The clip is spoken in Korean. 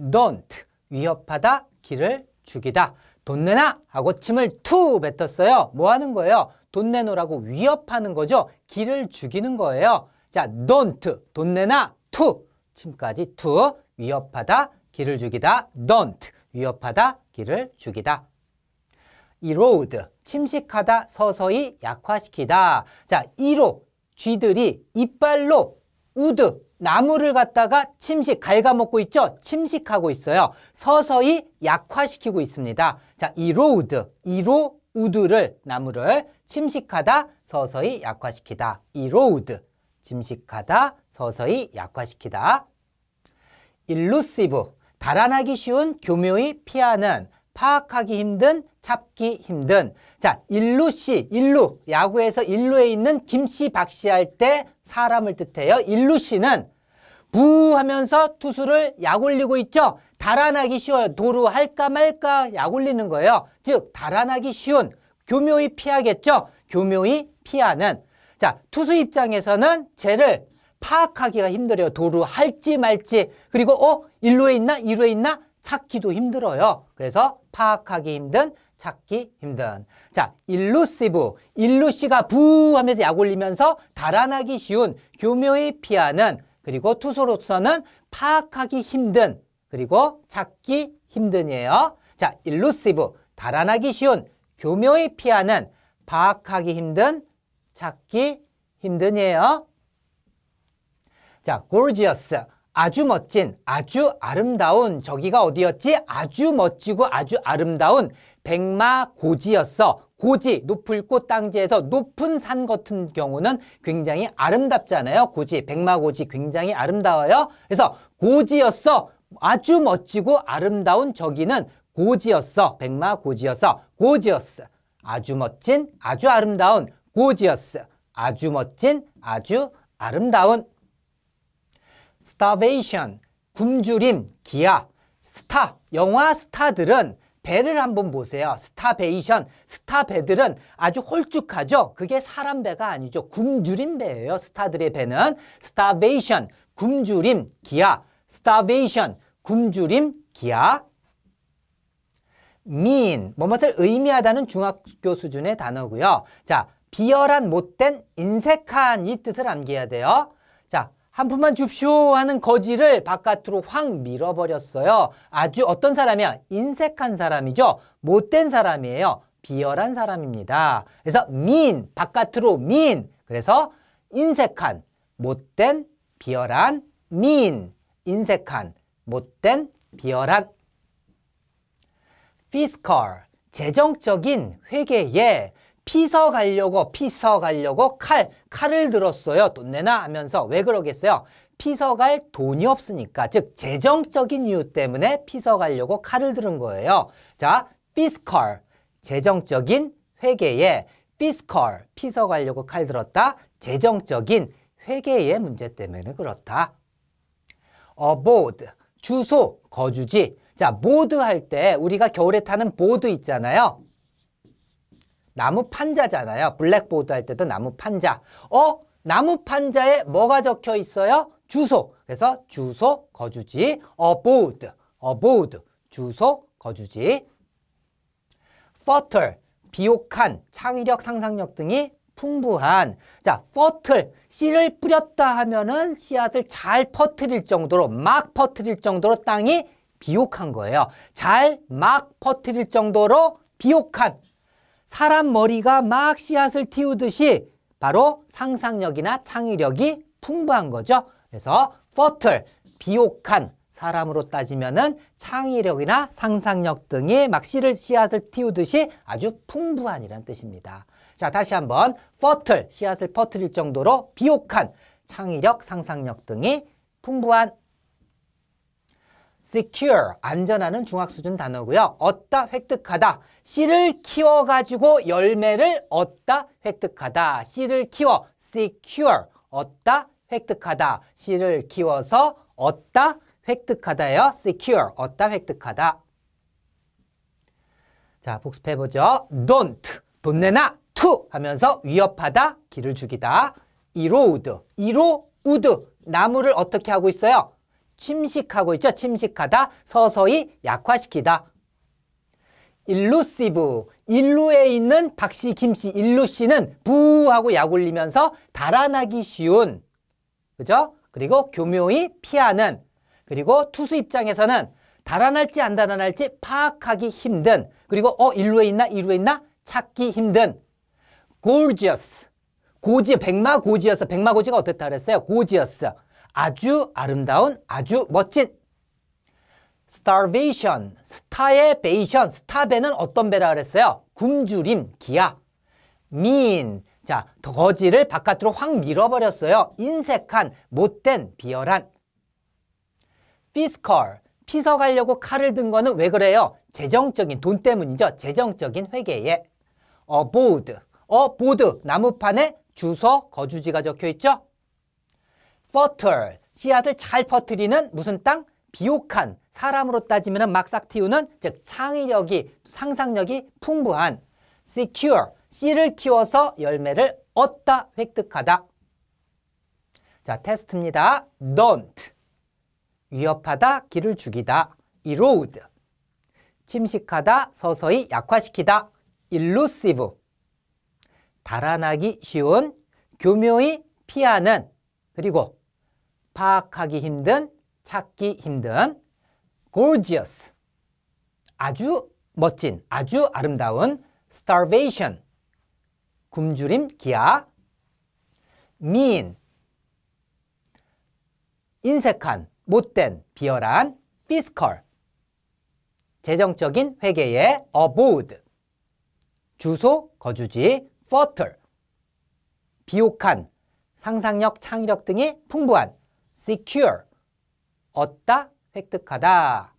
don't 위협하다, 길을 죽이다. 돈 내놔 하고 침을 투 뱉었어요. 뭐 하는 거예요? 돈 내놓으라고 위협하는 거죠. 길을 죽이는 거예요. 자, don't 돈 내놔 투 침까지 투 위협하다, 길을 죽이다. don't 위협하다, 길을 죽이다. erode 침식하다, 서서히 약화시키다. 자, 이로 쥐들이 이빨로 우드, 나무를 갖다가 침식, 갉아먹고 있죠? 침식하고 있어요. 서서히 약화시키고 있습니다. 자, 이로 우드, 이로 우드를, 나무를 침식하다, 서서히 약화시키다. 이로 우드, 침식하다, 서서히 약화시키다. 일루시브, 달아나기 쉬운 교묘히 피하는 파악하기 힘든, 잡기 힘든. 자, 일루 씨, 일루. 야구에서 일루에 있는 김 씨, 박 씨 할 때 사람을 뜻해요. 일루 씨는 부 하면서 투수를 약올리고 있죠. 달아나기 쉬워요. 도루 할까 말까 약올리는 거예요. 즉, 달아나기 쉬운. 교묘히 피하겠죠. 교묘히 피하는. 자, 투수 입장에서는 쟤를 파악하기가 힘들어요. 도루 할지 말지. 그리고 어? 일루에 있나? 이루에 있나? 찾기도 힘들어요. 그래서 파악하기 힘든, 찾기 힘든. 자, 일루시브. 일루시가 부 하면서 약 올리면서 달아나기 쉬운 교묘히 피하는 그리고 투수로서는 파악하기 힘든 그리고 찾기 힘든이에요. 자, 일루시브. 달아나기 쉬운 교묘히 피하는 파악하기 힘든 찾기 힘든이에요. 자, 골지어스. 아주 멋진, 아주 아름다운 저기가 어디였지? 아주 멋지고 아주 아름다운 백마고지였어. 고지, 높을 꽃 땅지에서 높은 산 같은 경우는 굉장히 아름답잖아요. 고지, 백마고지 굉장히 아름다워요. 그래서 고지였어. 아주 멋지고 아름다운 저기는 고지였어. 백마고지였어. 고지였어. 아주 멋진, 아주 아름다운 고지였어. 아주 멋진, 아주 아름다운 starvation, 굶주림, 기아, 스타, 영화 스타들은 배를 한번 보세요. 스타베이션, 스타배들은 아주 홀쭉하죠? 그게 사람 배가 아니죠. 굶주림 배예요. 스타들의 배는 스타베이션, 굶주림, 기아, 스타베이션, 굶주림, 기아. mean, 뭐뭇을 의미하다는 중학교 수준의 단어고요. 자, 비열한 못된 인색한 이 뜻을 암기해야 돼요. 자, 한 푼만 줍쇼 하는 거지를 바깥으로 확 밀어버렸어요. 아주 어떤 사람이야? 인색한 사람이죠. 못된 사람이에요. 비열한 사람입니다. 그래서 mean, 바깥으로 mean. 그래서 인색한, 못된, 비열한, mean. 인색한, 못된, 비열한. fiscal, 재정적인 회계에 피서 가려고 피서 가려고 칼 칼을 들었어요. 돈내놔 하면서 왜 그러겠어요? 피서 갈 돈이 없으니까 즉 재정적인 이유 때문에 피서 가려고 칼을 들은 거예요. 자, 피스컬 재정적인 회계에 피스컬 피서 가려고 칼 들었다. 재정적인 회계의 문제 때문에 그렇다. 어보드 주소 거주지 자, 보드할 때 우리가 겨울에 타는 보드 있잖아요. 나무 판자잖아요. 블랙보드 할 때도 나무 판자. 어? 나무 판자에 뭐가 적혀 있어요? 주소. 그래서 주소, 거주지, abode, abode, 주소, 거주지. fertile, 비옥한, 창의력, 상상력 등이 풍부한 자 퍼틀 씨를 뿌렸다 하면은 씨앗을 잘퍼뜨릴 정도로 막퍼뜨릴 정도로 땅이 비옥한 거예요 잘 막퍼뜨릴 정도로 비옥한 사람 머리가 막 씨앗을 틔우듯이 바로 상상력이나 창의력이 풍부한 거죠. 그래서 퍼 e 비옥한 사람으로 따지면은 창의력이나 상상력 등이 막 씨를 씨앗을 틔우듯이 아주 풍부한이란 뜻입니다. 자, 다시 한번 퍼 e 씨앗을 퍼뜨릴 정도로 비옥한 창의력, 상상력 등이 풍부한 secure, 안전하는 중학 수준 단어고요. 얻다, 획득하다. 씨를 키워가지고 열매를 얻다, 획득하다. 씨를 키워, secure, 얻다, 획득하다. 씨를 키워서 얻다, 획득하다예요. secure, 얻다, 획득하다. 자, 복습해보죠. don't, 돈 내놔, to 하면서 위협하다, 길을 죽이다. erode, 이로, 우드, 나무를 어떻게 하고 있어요? 침식하고 있죠. 침식하다, 서서히 약화시키다. 일루시브, 일루에 있는 박씨, 김씨, 일루씨는 부하고 약 올리면서 달아나기 쉬운, 그죠? 그리고 교묘히 피하는, 그리고 투수 입장에서는 달아날지 안 달아날지 파악하기 힘든, 그리고 어, 일루에 있나, 이루에 있나 찾기 힘든, 골지어스, 고지, 백마 고지였어 백마 고지가 어떻다 그랬어요? 고지였어 아주 아름다운, 아주 멋진. starvation, 스타의 베이션, 스타 배는 어떤 배라 그랬어요? 굶주림, 기아. mean, 자, 거지를 바깥으로 확 밀어버렸어요. 인색한, 못된, 비열한. fiscal, 피서 가려고 칼을 든 거는 왜 그래요? 재정적인 돈 때문이죠. 재정적인 회계에. aboard, 어, 보드, 나무판에 주소, 거주지가 적혀 있죠? 퍼틀 씨앗을 잘 퍼뜨리는 무슨 땅? 비옥한 사람으로 따지면 막싹 틔우는 즉 창의력이 상상력이 풍부한 secure 씨를 키워서 열매를 얻다 획득하다 자 테스트입니다 don't 위협하다 길을 죽이다 erode 침식하다 서서히 약화시키다 elusive 달아나기 쉬운 교묘히 피하는 그리고 파악하기 힘든, 찾기 힘든 gorgeous 아주 멋진, 아주 아름다운 starvation 굶주림 기아 mean 인색한, 못된, 비열한 fiscal 재정적인 회계의 abode 주소, 거주지, f o t t e r 비옥한, 상상력, 창의력 등이 풍부한 secure, 얻다, 획득하다